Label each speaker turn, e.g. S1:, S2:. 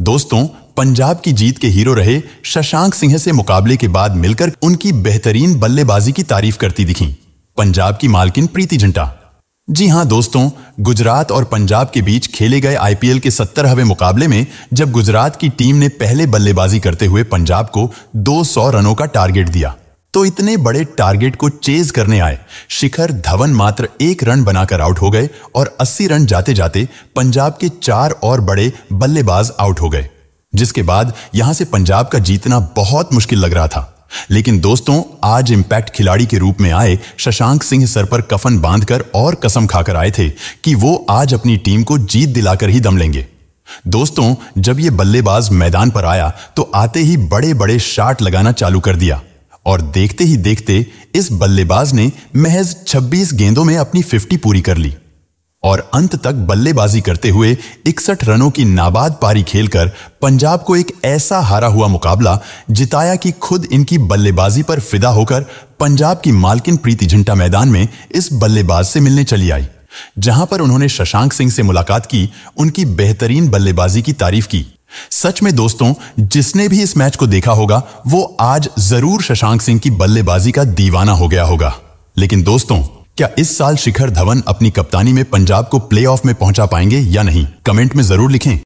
S1: दोस्तों पंजाब की जीत के हीरो रहे शशांक सिंह से मुकाबले के बाद मिलकर उनकी बेहतरीन बल्लेबाजी की तारीफ करती दिखी पंजाब की मालकिन प्रीति झंटा जी हां दोस्तों गुजरात और पंजाब के बीच खेले गए आईपीएल के सत्तरहवें मुकाबले में जब गुजरात की टीम ने पहले बल्लेबाजी करते हुए पंजाब को 200 रनों का टारगेट दिया तो इतने बड़े टारगेट को चेज करने आए शिखर धवन मात्र एक रन बनाकर आउट हो गए और 80 रन जाते जाते पंजाब के चार और बड़े बल्लेबाज आउट हो गए जिसके बाद यहां से पंजाब का जीतना बहुत मुश्किल लग रहा था लेकिन दोस्तों आज इंपैक्ट खिलाड़ी के रूप में आए शशांक सिंह सर पर कफन बांधकर और कसम खाकर आए थे कि वो आज अपनी टीम को जीत दिलाकर ही दम लेंगे दोस्तों जब ये बल्लेबाज मैदान पर आया तो आते ही बड़े बड़े शॉट लगाना चालू कर दिया और देखते ही देखते इस बल्लेबाज ने महज 26 गेंदों में अपनी 50 पूरी कर ली और अंत तक बल्लेबाजी करते हुए इकसठ रनों की नाबाद पारी खेलकर पंजाब को एक ऐसा हारा हुआ मुकाबला जिताया कि खुद इनकी बल्लेबाजी पर फिदा होकर पंजाब की मालकिन प्रीति झंटा मैदान में इस बल्लेबाज से मिलने चली आई जहां पर उन्होंने शशांक सिंह से मुलाकात की उनकी बेहतरीन बल्लेबाजी की तारीफ की सच में दोस्तों जिसने भी इस मैच को देखा होगा वो आज जरूर शशांक सिंह की बल्लेबाजी का दीवाना हो गया होगा लेकिन दोस्तों क्या इस साल शिखर धवन अपनी कप्तानी में पंजाब को प्लेऑफ में पहुंचा पाएंगे या नहीं कमेंट में जरूर लिखें